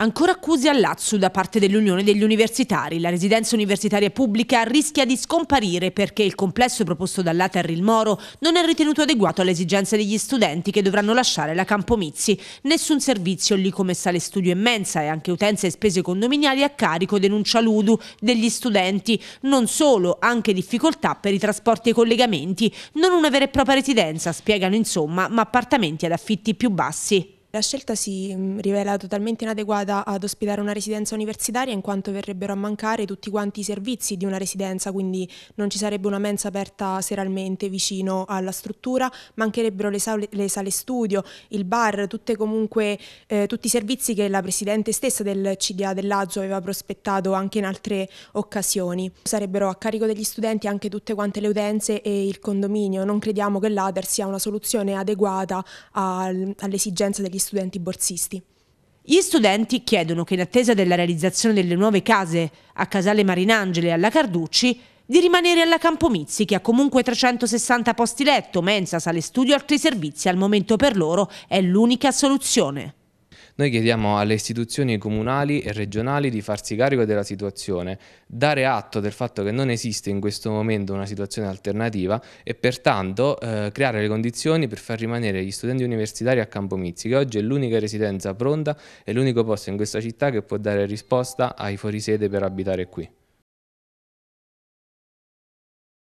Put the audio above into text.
Ancora accusi all'Azzu da parte dell'Unione degli Universitari. La residenza universitaria pubblica rischia di scomparire perché il complesso proposto dalla Terril Moro non è ritenuto adeguato alle esigenze degli studenti che dovranno lasciare la Campomizzi. Nessun servizio lì come sale studio immensa e anche utenze e spese condominiali a carico, denuncia l'Udu, degli studenti. Non solo, anche difficoltà per i trasporti e collegamenti. Non una vera e propria residenza, spiegano insomma, ma appartamenti ad affitti più bassi. La scelta si mm, rivela totalmente inadeguata ad ospitare una residenza universitaria in quanto verrebbero a mancare tutti quanti i servizi di una residenza, quindi non ci sarebbe una mensa aperta seralmente vicino alla struttura, mancherebbero le sale, le sale studio, il bar, comunque, eh, tutti i servizi che la presidente stessa del CDA dell'Azzo aveva prospettato anche in altre occasioni. Sarebbero a carico degli studenti anche tutte quante le utenze e il condominio. Non crediamo che l'ADER sia una soluzione adeguata all'esigenza degli studenti di studenti borsisti. Gli studenti chiedono che in attesa della realizzazione delle nuove case a Casale Marinangeli e alla Carducci di rimanere alla Campomizzi che ha comunque 360 posti letto, mensa, sale studio e altri servizi al momento per loro è l'unica soluzione. Noi chiediamo alle istituzioni comunali e regionali di farsi carico della situazione, dare atto del fatto che non esiste in questo momento una situazione alternativa e pertanto eh, creare le condizioni per far rimanere gli studenti universitari a Campo che oggi è l'unica residenza pronta e l'unico posto in questa città che può dare risposta ai fuorisede per abitare qui.